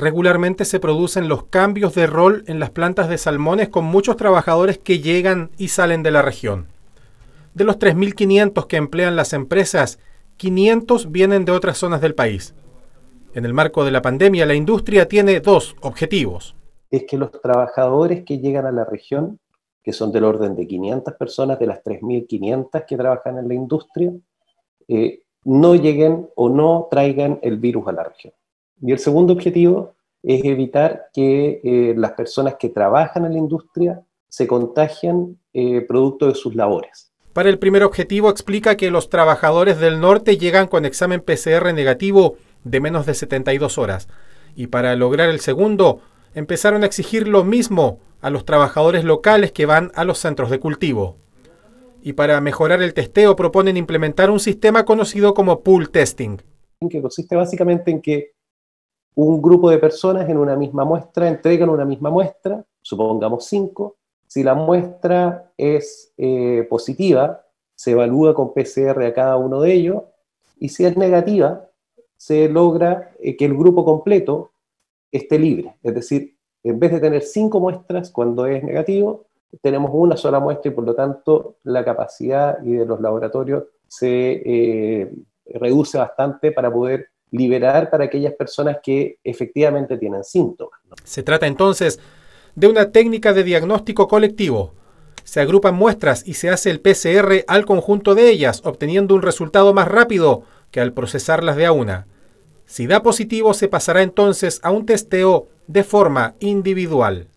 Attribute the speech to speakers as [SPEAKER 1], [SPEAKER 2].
[SPEAKER 1] regularmente se producen los cambios de rol en las plantas de salmones con muchos trabajadores que llegan y salen de la región. De los 3.500 que emplean las empresas, 500 vienen de otras zonas del país. En el marco de la pandemia, la industria tiene dos objetivos.
[SPEAKER 2] Es que los trabajadores que llegan a la región, que son del orden de 500 personas, de las 3.500 que trabajan en la industria, eh, no lleguen o no traigan el virus a la región. Y el segundo objetivo es evitar que eh, las personas que trabajan en la
[SPEAKER 1] industria
[SPEAKER 2] se contagien eh, producto de sus labores.
[SPEAKER 1] Para el primer objetivo explica que los trabajadores del norte llegan con examen PCR negativo de menos de 72 horas. Y para lograr el segundo, empezaron a exigir lo mismo a los trabajadores locales que van a los centros de cultivo. Y para mejorar el testeo proponen implementar un sistema conocido como pool testing.
[SPEAKER 2] Que consiste básicamente en que un grupo de personas en una misma muestra entregan una misma muestra,
[SPEAKER 1] supongamos cinco,
[SPEAKER 2] si la muestra es eh, positiva, se evalúa con PCR a cada uno de ellos, y si es negativa, se logra eh, que el grupo completo esté libre. Es decir, en vez de tener cinco muestras cuando es negativo, tenemos una sola muestra y por lo tanto la capacidad de los laboratorios se eh, reduce bastante para poder liberar para aquellas personas que
[SPEAKER 1] efectivamente tienen síntomas. Se trata entonces de una técnica de diagnóstico colectivo. Se agrupan muestras y se hace el PCR al conjunto de ellas, obteniendo un resultado más rápido que al procesarlas de a una. Si da positivo, se pasará entonces a un testeo de forma individual.